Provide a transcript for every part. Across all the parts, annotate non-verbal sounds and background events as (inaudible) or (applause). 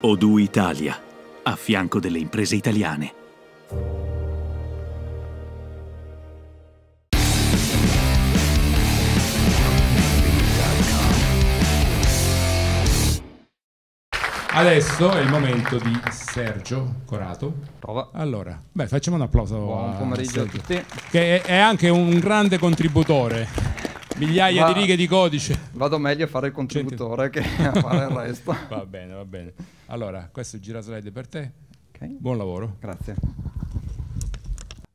Odu Italia, a fianco delle imprese italiane. Adesso è il momento di Sergio Corato. Prova. Allora, beh, facciamo un applauso. Buon pomeriggio a, a tutti. Che è, è anche un grande contributore migliaia di righe di codice. Vado meglio a fare il contributore che a fare il resto. (laughs) va bene, va bene. Allora, questo è il giraslide per te. Okay. Buon lavoro. Grazie.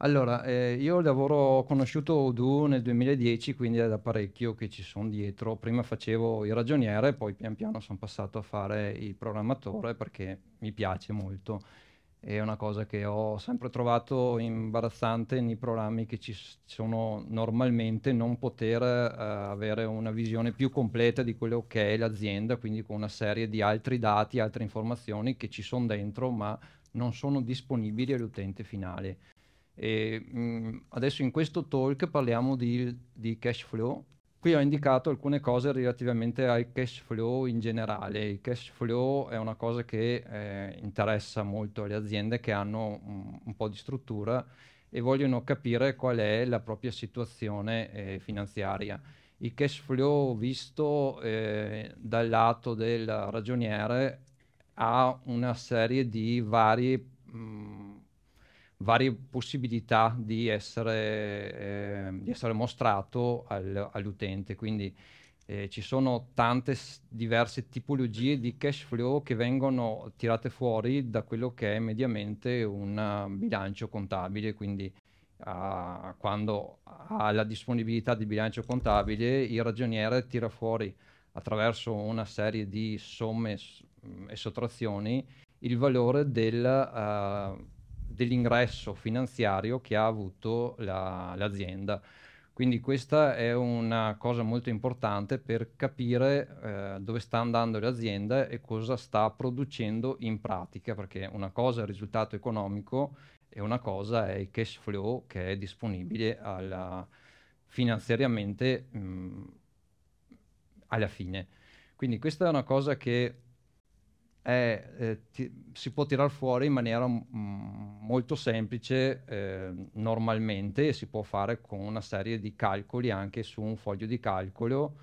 Allora, eh, io lavoro, ho conosciuto Odoo nel 2010, quindi è da parecchio che ci sono dietro. Prima facevo il ragioniere, poi pian piano sono passato a fare il programmatore perché mi piace molto è una cosa che ho sempre trovato imbarazzante nei programmi che ci sono normalmente non poter uh, avere una visione più completa di quello che è l'azienda, quindi con una serie di altri dati, altre informazioni che ci sono dentro ma non sono disponibili all'utente finale. E, mh, mm, adesso in questo talk parliamo di, di cash flow Qui ho indicato alcune cose relativamente al cash flow in generale. Il cash flow è una cosa che eh, interessa molto le aziende che hanno un, mm, un, po' di struttura e vogliono capire qual è la propria situazione eh, finanziaria. Il cash flow visto eh, dal lato del ragioniere ha una serie di varie mh, mm, varie possibilità di essere, eh, di essere mostrato al, all'utente. Quindi eh, ci sono tante s- diverse tipologie di cash flow che vengono tirate fuori da quello che è mediamente un uh, bilancio contabile. Quindi ah, quando ha la disponibilità di bilancio contabile, il ragioniere tira fuori attraverso una serie di somme s- mm, e sottrazioni il valore del... Uh, dell'ingresso finanziario che ha avuto la, l'azienda. Quindi questa è una cosa molto importante per capire eh, dove sta andando l'azienda e cosa sta producendo in pratica, perché una cosa è il risultato economico e una cosa è il cash flow che è disponibile alla, finanziariamente mh, mm, alla fine. Quindi questa è una cosa che è, eh, ti, si può tirar fuori in maniera mh, molto semplice eh, normalmente e si può fare con una serie di calcoli anche su un foglio di calcolo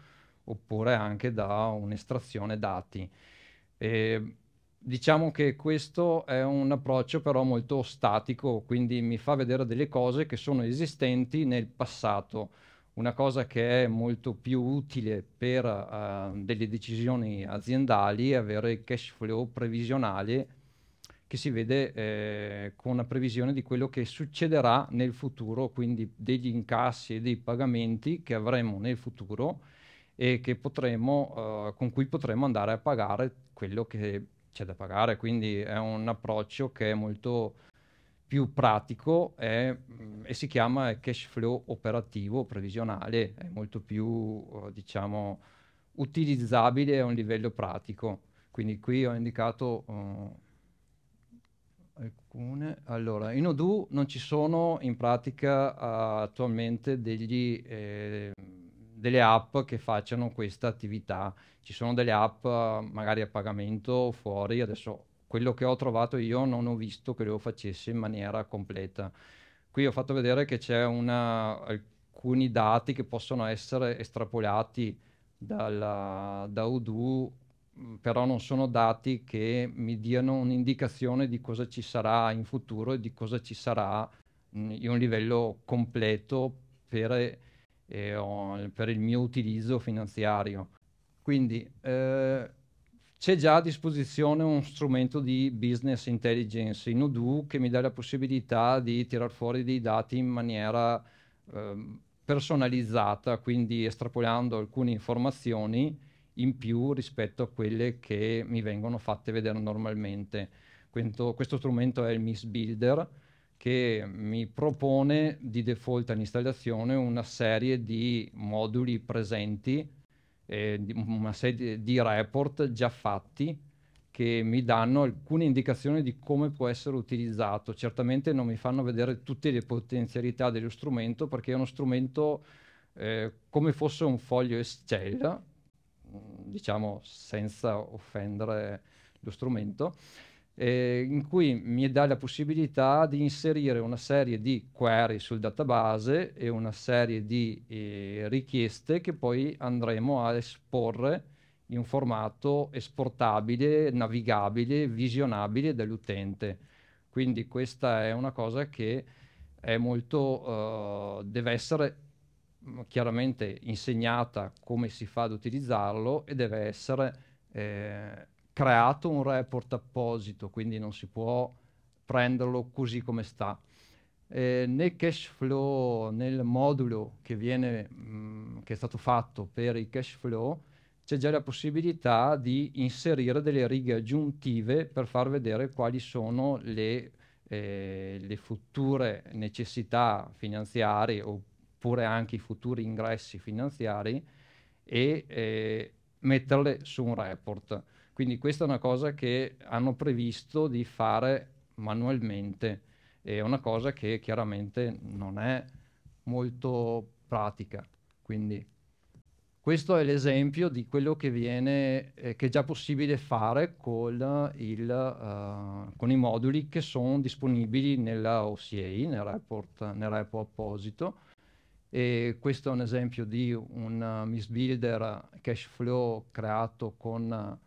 oppure anche da un'estrazione dati. E, diciamo che questo è un approccio però molto statico, quindi mi fa vedere delle cose che sono esistenti nel passato una cosa che è molto più utile per uh, delle decisioni aziendali è avere il cash flow previsionale che si vede eh, con una previsione di quello che succederà nel futuro, quindi degli incassi e dei pagamenti che avremo nel futuro e potremo, uh, con cui potremo andare a pagare quello che c'è da pagare. Quindi è un approccio che è molto più pratico è, mm, e si chiama cash flow operativo previsionale, è molto più eh, diciamo, utilizzabile a un livello pratico. Quindi qui ho indicato uh, alcune. Allora, in Odoo non ci sono in pratica uh, attualmente degli, eh, delle app che facciano questa attività. Ci sono delle app uh, magari a pagamento fuori, adesso quello che ho trovato io non ho visto che lo facesse in maniera completa. Qui ho fatto vedere che c'è una, alcuni dati che possono essere estrapolati dalla, da Odoo, mm, però non sono dati che mi diano un'indicazione di cosa ci sarà in futuro e di cosa ci sarà mm, in un livello completo per, eh, per il mio utilizzo finanziario. Quindi eh, c'è già a disposizione uno strumento di business intelligence in Odoo che mi dà la possibilità di tirar fuori dei dati in maniera eh, personalizzata, quindi estrapolando alcune informazioni in più rispetto a quelle che mi vengono fatte vedere normalmente. Questo, questo strumento è il Miss Builder che mi propone di default all'installazione una serie di moduli presenti eh, una serie di report già fatti che mi danno alcune indicazioni di come può essere utilizzato. Certamente non mi fanno vedere tutte le potenzialità dello strumento perché è uno strumento eh, come fosse un foglio Excel, mm, diciamo senza offendere lo strumento, eh, in cui mi dà la possibilità di inserire una serie di query sul database e una serie di eh, richieste che poi andremo a esporre in un formato esportabile, navigabile, visionabile dall'utente. Quindi questa è una cosa che è molto, uh, deve essere mm, chiaramente insegnata come si fa ad utilizzarlo e deve essere eh, creato un report apposito, quindi non si può prenderlo così come sta. Eh, nel cash flow, nel modulo che, viene, mh, mm, che è stato fatto per il cash flow, c'è già la possibilità di inserire delle righe aggiuntive per far vedere quali sono le, eh, le future necessità finanziarie oppure anche i futuri ingressi finanziari e eh, metterle su un report. Quindi questa è una cosa che hanno previsto di fare manualmente, è una cosa che chiaramente non è molto pratica. Quindi questo è l'esempio di quello che, viene, eh, che è già possibile fare col, il, uh, con i moduli che sono disponibili nella OCA, nel report, nel repo apposito. E questo è un esempio di un uh, misbuilder eh, cache flow creato con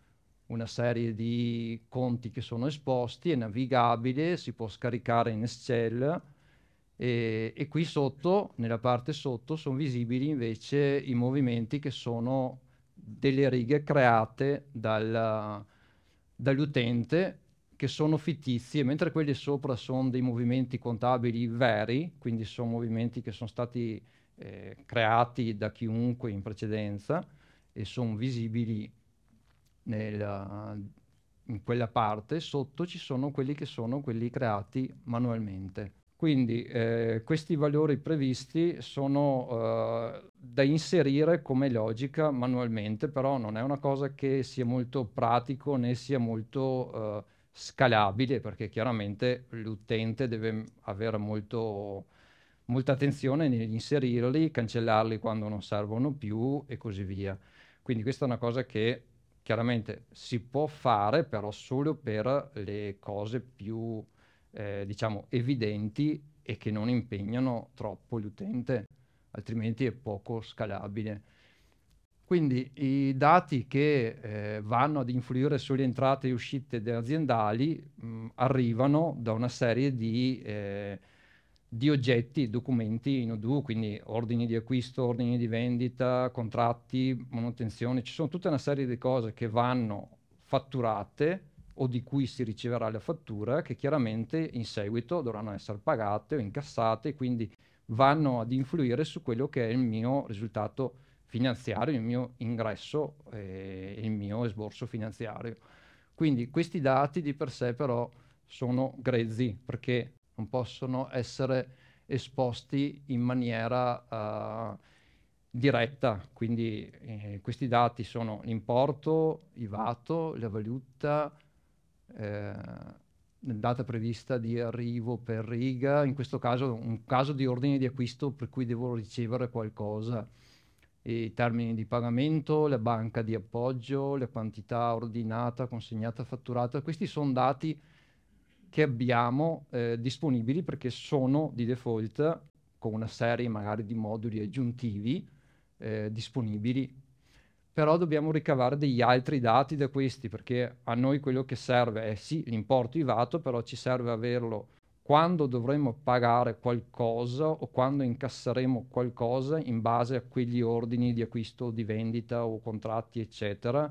una serie di conti che sono esposti, è navigabile, si può scaricare in Excel e, e qui sotto, nella parte sotto, sono visibili invece i movimenti che sono delle righe create dal, dall'utente che sono fittizie, mentre quelli sopra sono dei movimenti contabili veri, quindi sono movimenti che sono stati eh, creati da chiunque in precedenza e sono visibili nel, in quella parte, sotto ci sono quelli che sono quelli creati manualmente. Quindi eh, questi valori previsti sono eh, da inserire come logica manualmente, però non è una cosa che sia molto pratico né sia molto eh, scalabile, perché chiaramente l'utente deve avere molto, molta attenzione nell'inserirli, cancellarli quando non servono più e così via. Quindi questa è una cosa che Chiaramente si può fare però solo per le cose più, eh, diciamo, evidenti e che non impegnano troppo l'utente, altrimenti è poco scalabile. Quindi i dati che eh, vanno ad influire sulle entrate e uscite aziendali mh, mm, arrivano da una serie di eh, di oggetti, documenti in odu, quindi ordini di acquisto, ordini di vendita, contratti, manutenzione, ci sono tutta una serie di cose che vanno fatturate o di cui si riceverà la fattura che chiaramente in seguito dovranno essere pagate o incassate, quindi vanno ad influire su quello che è il mio risultato finanziario, il mio ingresso e il mio esborso finanziario. Quindi questi dati di per sé però sono grezzi perché non possono essere esposti in maniera uh, diretta, quindi eh, questi dati sono l'importo, il vato, la valuta, eh, data prevista di arrivo per riga, in questo caso un caso di ordine di acquisto per cui devo ricevere qualcosa, i termini di pagamento, la banca di appoggio, la quantità ordinata, consegnata, fatturata, questi sono dati che abbiamo eh, disponibili perché sono di default con una serie magari di moduli aggiuntivi eh, disponibili. Però dobbiamo ricavare degli altri dati da questi perché a noi quello che serve è sì l'importo IVATO, però ci serve averlo quando dovremo pagare qualcosa o quando incasseremo qualcosa in base a quegli ordini di acquisto, di vendita o contratti, eccetera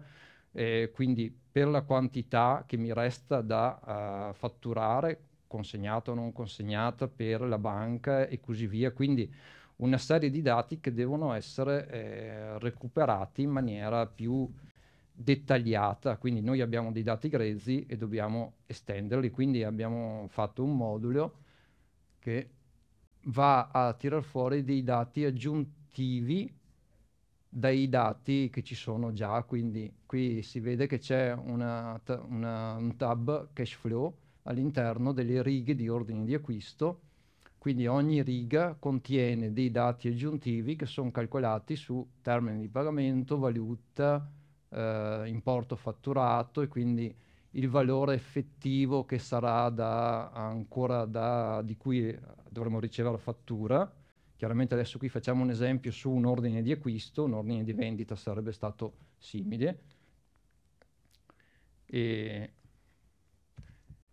eh, quindi per la quantità che mi resta da uh, fatturare, consegnata o non consegnata per la banca e così via. Quindi una serie di dati che devono essere eh, recuperati in maniera più dettagliata, quindi noi abbiamo dei dati grezzi e dobbiamo estenderli, quindi abbiamo fatto un modulo che va a tirar fuori dei dati aggiuntivi dai dati che ci sono già, quindi qui si vede che c'è una, una, un tab cash flow all'interno delle righe di ordini di acquisto, quindi ogni riga contiene dei dati aggiuntivi che sono calcolati su termini di pagamento, valuta, eh, importo fatturato e quindi il valore effettivo che sarà da, ancora da, di cui dovremo ricevere la fattura Chiaramente adesso qui facciamo un esempio su un ordine di acquisto, un ordine di vendita sarebbe stato simile. E,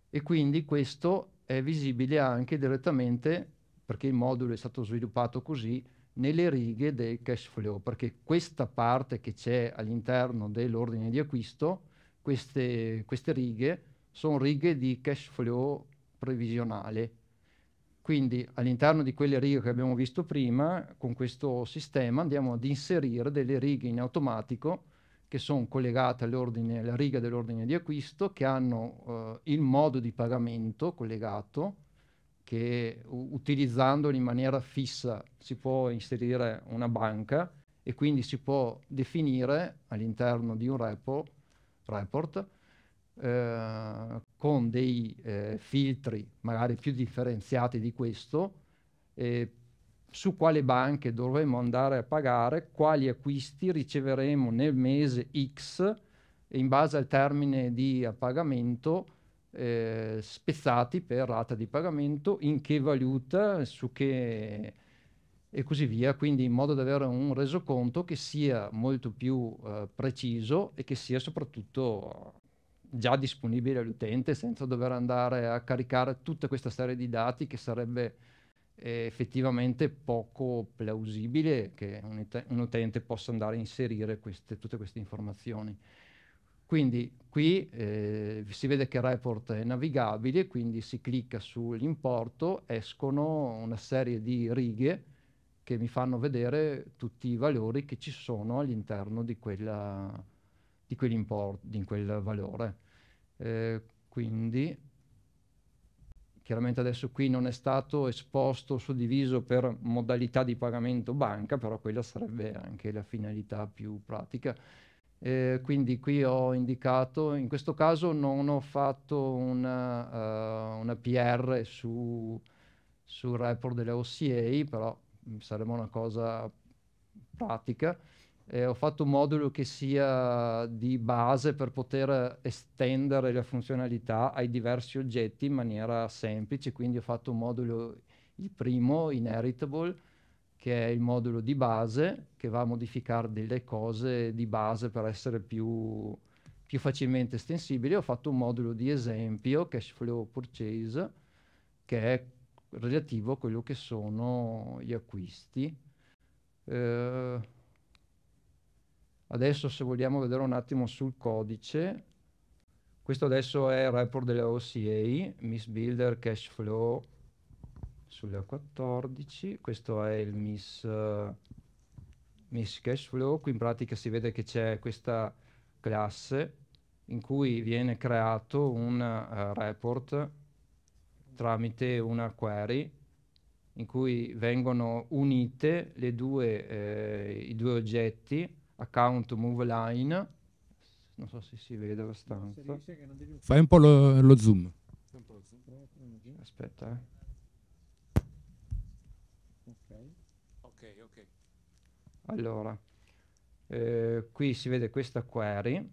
e quindi questo è visibile anche direttamente, perché il modulo è stato sviluppato così, nelle righe del cash flow, perché questa parte che c'è all'interno dell'ordine di acquisto, queste, queste righe sono righe di cash flow previsionale, quindi all'interno di quelle righe che abbiamo visto prima, con questo sistema andiamo ad inserire delle righe in automatico che sono collegate alla riga dell'ordine di acquisto, che hanno eh, il modo di pagamento collegato, che u- utilizzandolo in maniera fissa si può inserire una banca e quindi si può definire all'interno di un repo, report eh, con dei eh, filtri magari più differenziati di questo, eh, su quale banche dovremo andare a pagare, quali acquisti riceveremo nel mese X in base al termine di pagamento eh, spezzati per rata di pagamento, in che valuta, su che e così via, quindi in modo da avere un resoconto che sia molto più eh, preciso e che sia soprattutto già disponibile all'utente senza dover andare a caricare tutta questa serie di dati che sarebbe eh, effettivamente poco plausibile che un, ut- un utente possa andare a inserire queste, tutte queste informazioni. Quindi qui eh, si vede che il report è navigabile, quindi si clicca sull'importo, escono una serie di righe che mi fanno vedere tutti i valori che ci sono all'interno di, quella, di, di quel valore. Eh, quindi chiaramente adesso qui non è stato esposto o suddiviso per modalità di pagamento banca però quella sarebbe anche la finalità più pratica eh, quindi qui ho indicato, in questo caso non ho fatto una, uh, una PR su, sul report delle OCA, però mm, sarebbe una cosa pratica. Eh, ho fatto un modulo che sia di base per poter estendere la funzionalità ai diversi oggetti in maniera semplice, quindi ho fatto un modulo, il primo, Inheritable, che è il modulo di base, che va a modificare delle cose di base per essere più, più facilmente estensibili. Ho fatto un modulo di esempio, Cashflow Purchase, che è relativo a quello che sono gli acquisti. Eh, Adesso se vogliamo vedere un attimo sul codice, questo adesso è il report della OCA, Miss Builder Cash Flow sulla 14, questo è il Miss, uh, miss Cash Flow, qui in pratica si vede che c'è questa classe in cui viene creato un uh, report tramite una query in cui vengono unite due, eh, i due oggetti account move line. Non so se si vede abbastanza. No, Fai un po' lo, lo zoom. Aspetta, eh. Ok, ok. Allora, eh, qui si vede questa query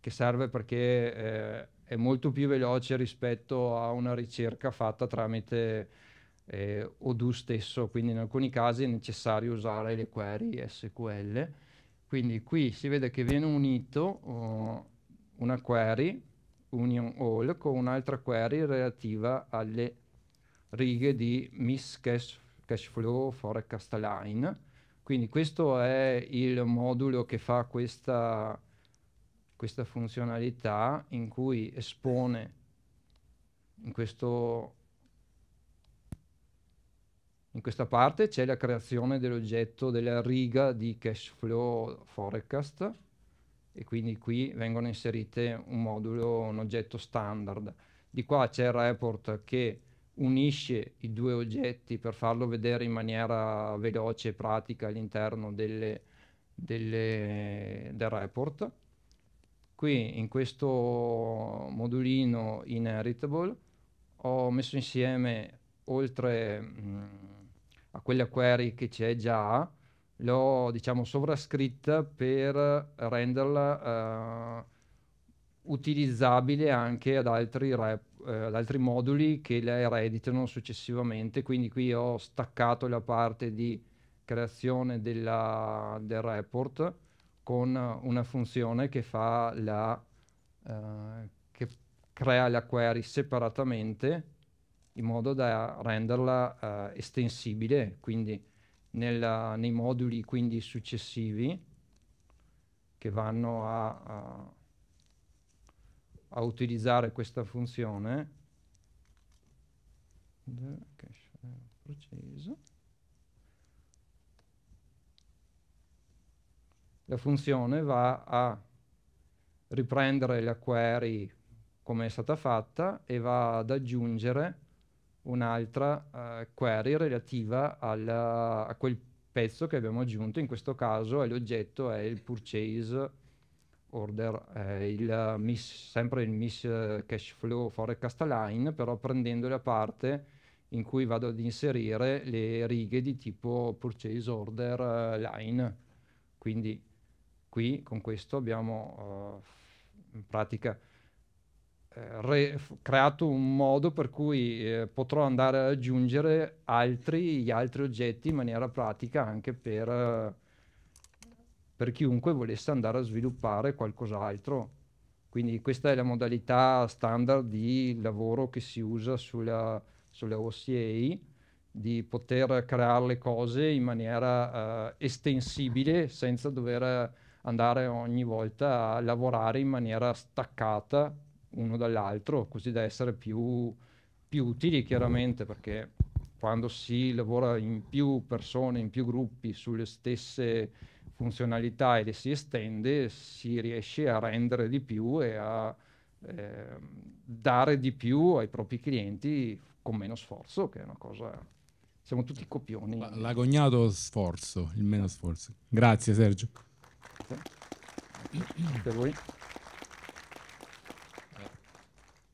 che serve perché eh, è molto più veloce rispetto a una ricerca fatta tramite eh, Odoo stesso, quindi in alcuni casi è necessario usare le query SQL quindi qui si vede che viene unito uh, una query, union all, con un'altra query relativa alle righe di miss cash, cash flow forecast line. Quindi questo è il modulo che fa questa, questa funzionalità in cui espone in questo in questa parte c'è la creazione dell'oggetto della riga di cash flow forecast e quindi qui vengono inserite un modulo, un oggetto standard. Di qua c'è il report che unisce i due oggetti per farlo vedere in maniera veloce e pratica all'interno delle, delle, del report. Qui in questo modulino inheritable ho messo insieme oltre mh, mm, quella query che c'è già, l'ho diciamo sovrascritta per renderla uh, utilizzabile anche ad altri, rep, uh, ad altri, moduli che la ereditano successivamente, quindi qui ho staccato la parte di creazione della, del report con una funzione che fa la uh, che crea la query separatamente in modo da renderla eh, estensibile, quindi nella, nei moduli quindi successivi che vanno a, a, a utilizzare questa funzione. La funzione va a riprendere la query come è stata fatta e va ad aggiungere un'altra uh, query relativa alla, a quel pezzo che abbiamo aggiunto, in questo caso l'oggetto è il purchase order, eh, il miss, sempre il miss eh, cash flow forecast align, però prendendo la parte in cui vado ad inserire le righe di tipo purchase order eh, line. Quindi qui con questo abbiamo uh, in pratica re- creato un modo per cui eh, potrò andare a aggiungere altri, gli altri oggetti in maniera pratica anche per, eh, per chiunque volesse andare a sviluppare qualcos'altro. Quindi questa è la modalità standard di lavoro che si usa sulla, sulle OCA, di poter creare le cose in maniera eh, estensibile senza dover andare ogni volta a lavorare in maniera staccata uno dall'altro, così da essere più, più utili chiaramente, perché quando si lavora in più persone, in più gruppi sulle stesse funzionalità e le si estende, si riesce a rendere di più e a eh, dare di più ai propri clienti con meno sforzo, che è una cosa... Siamo tutti copioni. L'agognato sforzo, il meno sforzo. Grazie Sergio. Grazie. voi.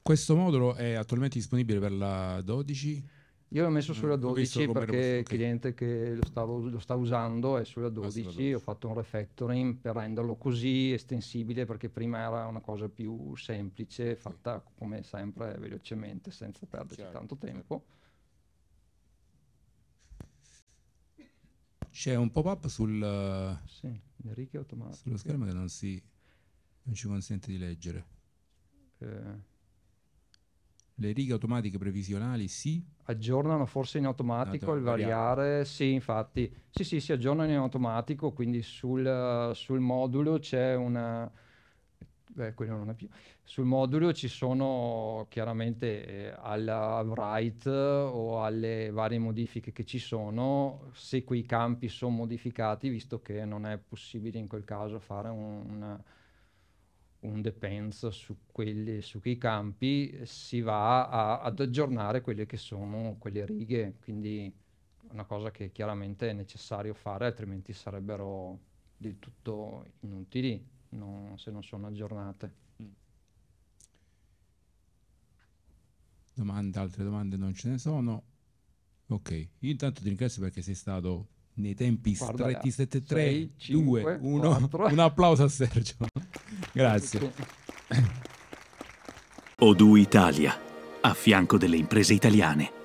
Questo modulo è attualmente disponibile per la 12? Io l'ho messo sulla 12 perché il okay. cliente che lo, stavo, lo, sta usando è sulla 12, ah, ho fatto un refactoring per renderlo così estensibile perché prima era una cosa più semplice, fatta okay. come sempre velocemente senza perderci Chiaro. tanto certo. tempo. C'è un pop-up sul, sì, sullo schermo che non, si, non ci consente di leggere. Eh le righe automatiche previsionali si Aggiornano forse in automatico Auto- il variare. Sì, infatti. Sì, sì, si aggiornano in automatico, quindi sul, sul modulo c'è una... Beh, quello non è più. Sul modulo ci sono chiaramente eh, alla write eh, o alle varie modifiche che ci sono, se quei campi sono modificati, visto che non è possibile in quel caso fare un, una, un depends su, quelli, su quei campi, si va a, ad aggiornare quelle che sono quelle righe, quindi una cosa che chiaramente è necessario fare, altrimenti sarebbero del tutto inutili non, se non sono aggiornate. Mm. Domande, altre domande non ce ne sono. Ok, io intanto ti ringrazio perché sei stato nei tempi Guarda, stretti 7, 3, 6, 2, 1. 4. Un applauso a Sergio. Grazie. Odoo Italia, a fianco delle imprese italiane.